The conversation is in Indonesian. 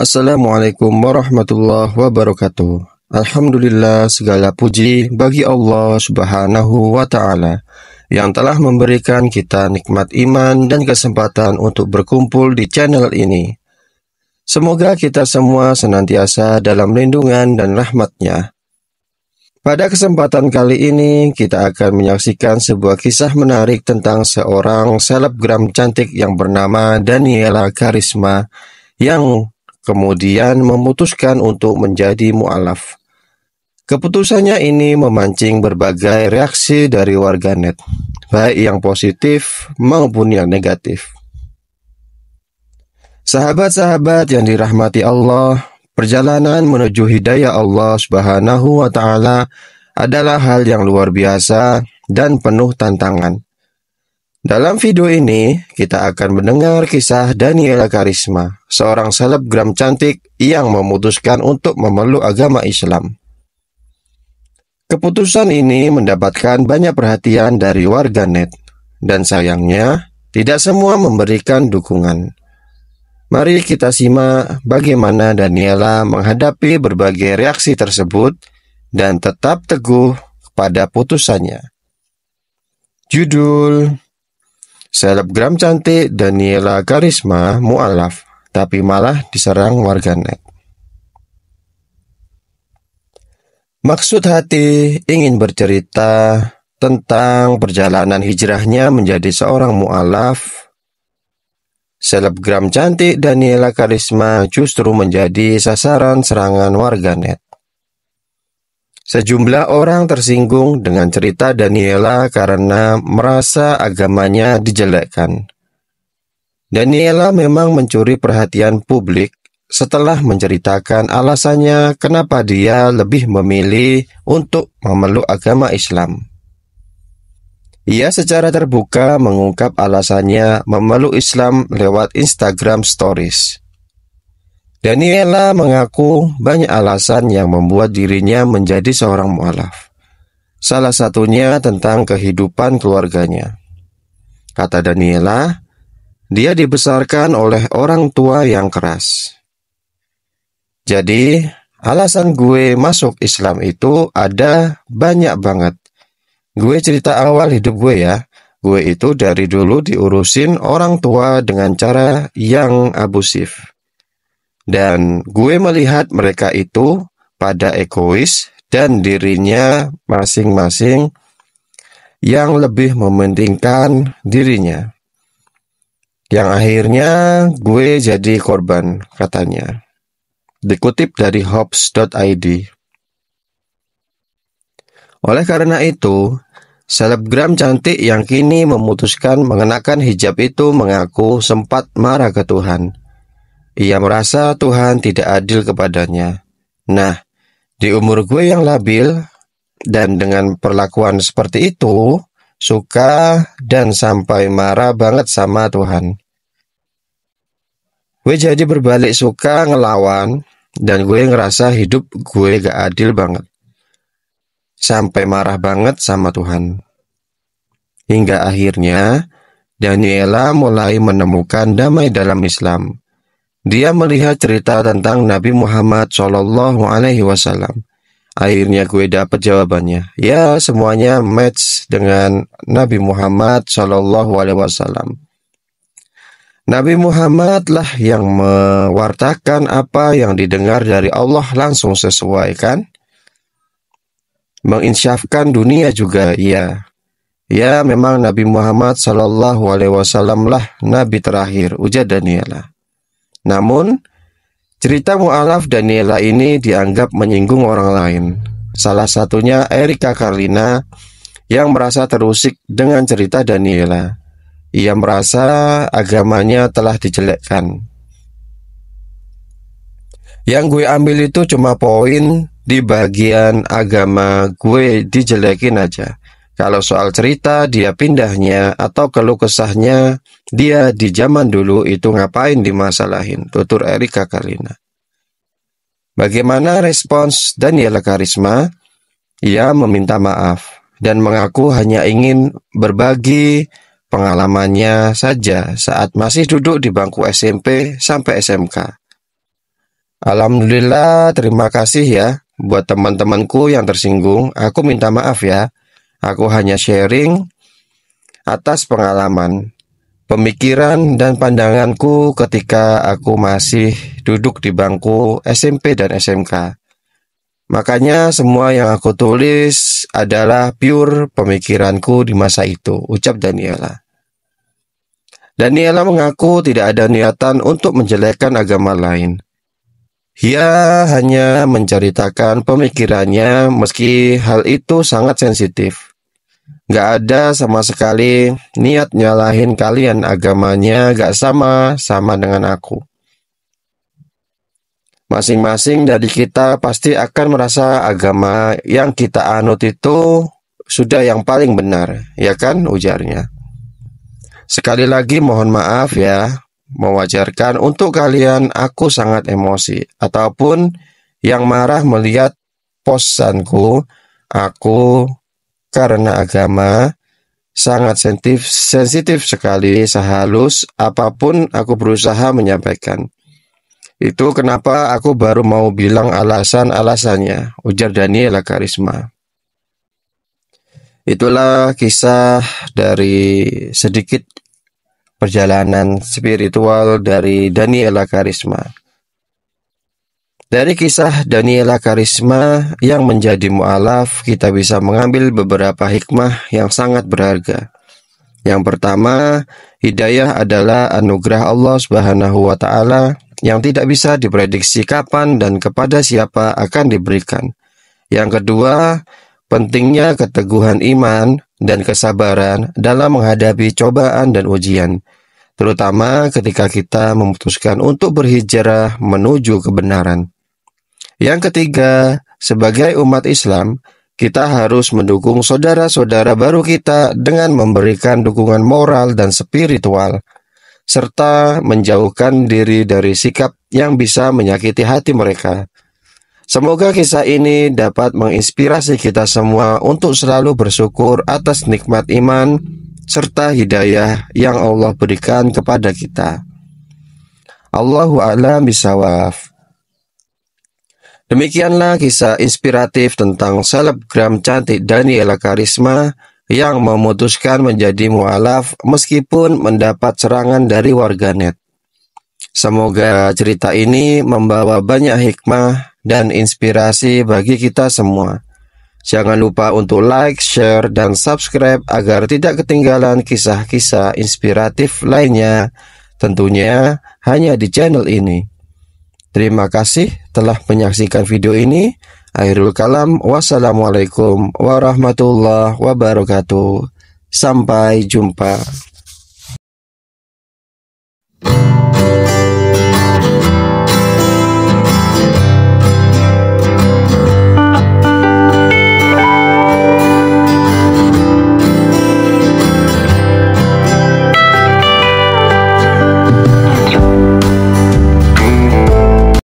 Assalamualaikum warahmatullahi wabarakatuh. Alhamdulillah segala puji bagi Allah Subhanahu wa taala yang telah memberikan kita nikmat iman dan kesempatan untuk berkumpul di channel ini. Semoga kita semua senantiasa dalam lindungan dan rahmatnya. Pada kesempatan kali ini, kita akan menyaksikan sebuah kisah menarik tentang seorang selebgram cantik yang bernama Daniela Karisma yang kemudian memutuskan untuk menjadi mualaf. Keputusannya ini memancing berbagai reaksi dari warganet, baik yang positif maupun yang negatif. Sahabat-sahabat yang dirahmati Allah, perjalanan menuju hidayah Allah Subhanahu wa taala adalah hal yang luar biasa dan penuh tantangan. Dalam video ini, kita akan mendengar kisah Daniela Karisma, seorang selebgram cantik yang memutuskan untuk memeluk agama Islam. Keputusan ini mendapatkan banyak perhatian dari warganet, dan sayangnya tidak semua memberikan dukungan. Mari kita simak bagaimana Daniela menghadapi berbagai reaksi tersebut dan tetap teguh kepada putusannya. Judul Selebgram cantik Daniela Karisma mualaf, tapi malah diserang warganet. Maksud hati ingin bercerita tentang perjalanan hijrahnya menjadi seorang mualaf. Selebgram cantik Daniela Karisma justru menjadi sasaran serangan warganet. Sejumlah orang tersinggung dengan cerita Daniela karena merasa agamanya dijelekkan. Daniela memang mencuri perhatian publik setelah menceritakan alasannya kenapa dia lebih memilih untuk memeluk agama Islam. Ia secara terbuka mengungkap alasannya memeluk Islam lewat Instagram Stories. Daniela mengaku banyak alasan yang membuat dirinya menjadi seorang mualaf. Salah satunya tentang kehidupan keluarganya. Kata Daniela, dia dibesarkan oleh orang tua yang keras. Jadi, alasan gue masuk Islam itu ada banyak banget. Gue cerita awal hidup gue ya. Gue itu dari dulu diurusin orang tua dengan cara yang abusif. Dan gue melihat mereka itu pada egois dan dirinya masing-masing yang lebih mementingkan dirinya. Yang akhirnya gue jadi korban, katanya. Dikutip dari Hobbs.id. Oleh karena itu, selebgram cantik yang kini memutuskan mengenakan hijab itu mengaku sempat marah ke Tuhan ia merasa Tuhan tidak adil kepadanya. Nah, di umur gue yang labil dan dengan perlakuan seperti itu, suka dan sampai marah banget sama Tuhan. Gue jadi berbalik suka ngelawan dan gue ngerasa hidup gue gak adil banget. Sampai marah banget sama Tuhan. Hingga akhirnya Daniela mulai menemukan damai dalam Islam. Dia melihat cerita tentang Nabi Muhammad Shallallahu Alaihi Wasallam. Akhirnya gue dapat jawabannya. Ya semuanya match dengan Nabi Muhammad Shallallahu Alaihi Wasallam. Nabi Muhammad lah yang mewartakan apa yang didengar dari Allah langsung sesuai kan? Menginsyafkan dunia juga, Ya, Ya memang Nabi Muhammad Shallallahu Alaihi Wasallam lah Nabi terakhir. Ujar Daniela. Namun, cerita mu'alaf Daniela ini dianggap menyinggung orang lain. Salah satunya Erika Karlina yang merasa terusik dengan cerita Daniela. Ia merasa agamanya telah dijelekkan. Yang gue ambil itu cuma poin di bagian agama gue dijelekin aja. Kalau soal cerita, dia pindahnya atau keluh kesahnya, dia di zaman dulu itu ngapain dimasalahin, tutur Erika Karina. Bagaimana respons Daniela Karisma? Ia meminta maaf dan mengaku hanya ingin berbagi pengalamannya saja saat masih duduk di bangku SMP sampai SMK. Alhamdulillah, terima kasih ya buat teman-temanku yang tersinggung. Aku minta maaf ya. Aku hanya sharing atas pengalaman, pemikiran, dan pandanganku ketika aku masih duduk di bangku SMP dan SMK. Makanya semua yang aku tulis adalah pure pemikiranku di masa itu, ucap Daniela. Daniela mengaku tidak ada niatan untuk menjelekkan agama lain. Ia hanya menceritakan pemikirannya meski hal itu sangat sensitif. Gak ada sama sekali niat nyalahin kalian agamanya gak sama sama dengan aku. Masing-masing dari kita pasti akan merasa agama yang kita anut itu sudah yang paling benar, ya kan ujarnya. Sekali lagi mohon maaf ya, mewajarkan untuk kalian aku sangat emosi ataupun yang marah melihat posanku, aku karena agama sangat sensitif, sensitif sekali, sehalus apapun aku berusaha menyampaikan. Itu kenapa aku baru mau bilang alasan-alasannya, ujar Daniela Karisma. Itulah kisah dari sedikit perjalanan spiritual dari Daniela Karisma. Dari kisah Daniela Karisma yang menjadi mu'alaf, kita bisa mengambil beberapa hikmah yang sangat berharga. Yang pertama, hidayah adalah anugerah Allah Subhanahu wa taala yang tidak bisa diprediksi kapan dan kepada siapa akan diberikan. Yang kedua, pentingnya keteguhan iman dan kesabaran dalam menghadapi cobaan dan ujian, terutama ketika kita memutuskan untuk berhijrah menuju kebenaran. Yang ketiga, sebagai umat Islam, kita harus mendukung saudara-saudara baru kita dengan memberikan dukungan moral dan spiritual, serta menjauhkan diri dari sikap yang bisa menyakiti hati mereka. Semoga kisah ini dapat menginspirasi kita semua untuk selalu bersyukur atas nikmat iman serta hidayah yang Allah berikan kepada kita. Allahu a'lam bisawaf. Demikianlah kisah inspiratif tentang selebgram cantik Daniela Karisma yang memutuskan menjadi mualaf meskipun mendapat serangan dari warganet. Semoga cerita ini membawa banyak hikmah dan inspirasi bagi kita semua. Jangan lupa untuk like, share, dan subscribe agar tidak ketinggalan kisah-kisah inspiratif lainnya. Tentunya hanya di channel ini. Terima kasih telah menyaksikan video ini. Akhirul kalam, wassalamualaikum warahmatullahi wabarakatuh. Sampai jumpa.